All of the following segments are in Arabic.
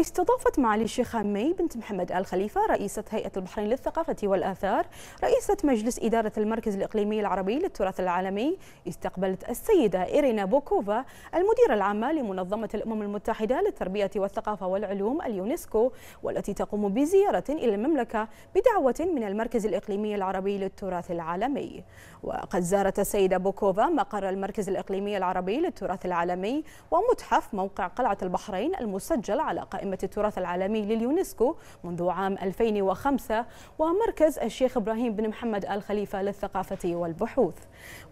استضافت معالي الشيخة مي بنت محمد آل خليفة رئيسة هيئة البحرين للثقافة والآثار رئيسة مجلس إدارة المركز الإقليمي العربي للتراث العالمي استقبلت السيدة إيرينا بوكوفا المديرة العامة لمنظمة الأمم المتحدة للتربية والثقافة والعلوم اليونسكو والتي تقوم بزيارة إلى المملكة بدعوة من المركز الإقليمي العربي للتراث العالمي وقد زارت السيدة بوكوفا مقر المركز الإقليمي العربي للتراث العالمي ومتحف موقع قلعة البحرين المسجل على قائمة قائمة التراث العالمي لليونسكو منذ عام 2005 ومركز الشيخ إبراهيم بن محمد آل خليفة للثقافة والبحوث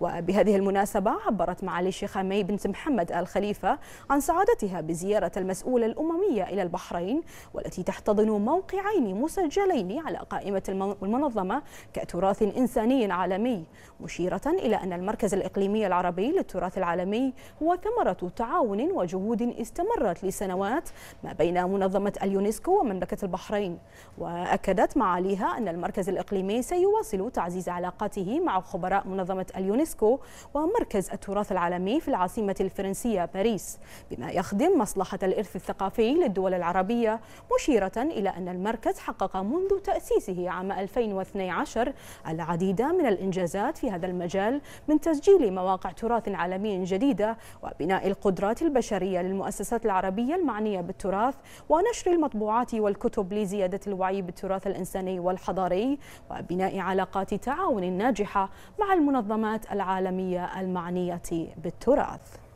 وبهذه المناسبة عبرت معالي الشيخة مي بنت محمد آل خليفة عن سعادتها بزيارة المسؤولة الأممية إلى البحرين والتي تحتضن موقعين مسجلين على قائمة المنظمة كتراث إنساني عالمي مشيرة إلى أن المركز الإقليمي العربي للتراث العالمي هو ثمرة تعاون وجهود استمرت لسنوات ما بين منظمة اليونسكو ومملكة البحرين وأكدت معاليها أن المركز الإقليمي سيواصل تعزيز علاقاته مع خبراء منظمة اليونسكو ومركز التراث العالمي في العاصمة الفرنسية باريس بما يخدم مصلحة الإرث الثقافي للدول العربية مشيرة إلى أن المركز حقق منذ تأسيسه عام 2012 العديد من الإنجازات في هذا المجال من تسجيل مواقع تراث عالمي جديدة وبناء القدرات البشرية للمؤسسات العربية المعنية بالتراث ونشر المطبوعات والكتب لزيادة الوعي بالتراث الإنساني والحضاري وبناء علاقات تعاون ناجحة مع المنظمات العالمية المعنية بالتراث